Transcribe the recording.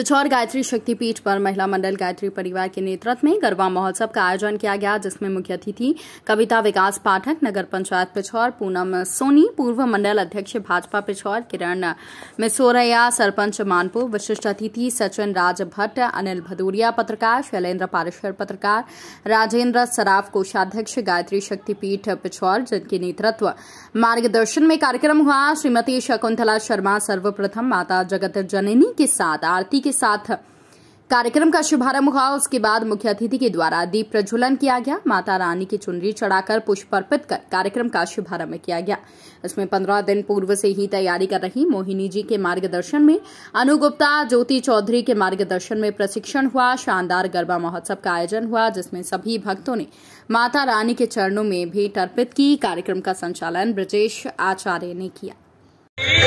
पिछौर गायत्री शक्तिपीठ पर महिला मंडल गायत्री परिवार के नेतृत्व में गरबा महोत्सव का आयोजन किया गया जिसमें मुख्य अतिथि कविता विकास पाठक नगर पंचायत पिछौर पूनम सोनी पूर्व मंडल अध्यक्ष भाजपा पिछौर किरण मिसोरैया सरपंच मानपुर विशिष्ट अतिथि सचिन राज भट्ट अनिल भदूरिया पत्रकार शैलेन्द्र पारेश्वर पत्रकार राजेन्द्र सराफ कोषाध्यक्ष गायत्री शक्तिपीठ पिछौर जिनके नेतृत्व मार्गदर्शन में कार्यक्रम हुआ श्रीमती शकुंतला शर्मा सर्वप्रथम माता जगत जननी के साथ आरती के के साथ कार्यक्रम का शुभारंभ हुआ उसके बाद मुख्य अतिथि के द्वारा दीप प्रज्वलन किया गया माता रानी की चुनरी चढ़ाकर पुष्प अर्पित कर कार्यक्रम का शुभारंभ किया गया इसमें पंद्रह दिन पूर्व से ही तैयारी कर रही मोहिनी जी के मार्गदर्शन में अनु गुप्ता ज्योति चौधरी के मार्गदर्शन में प्रशिक्षण हुआ शानदार गरबा महोत्सव का आयोजन हुआ जिसमें सभी भक्तों ने माता रानी के चरणों में भेंट अर्पित की कार्यक्रम का संचालन ब्रजेश आचार्य ने किया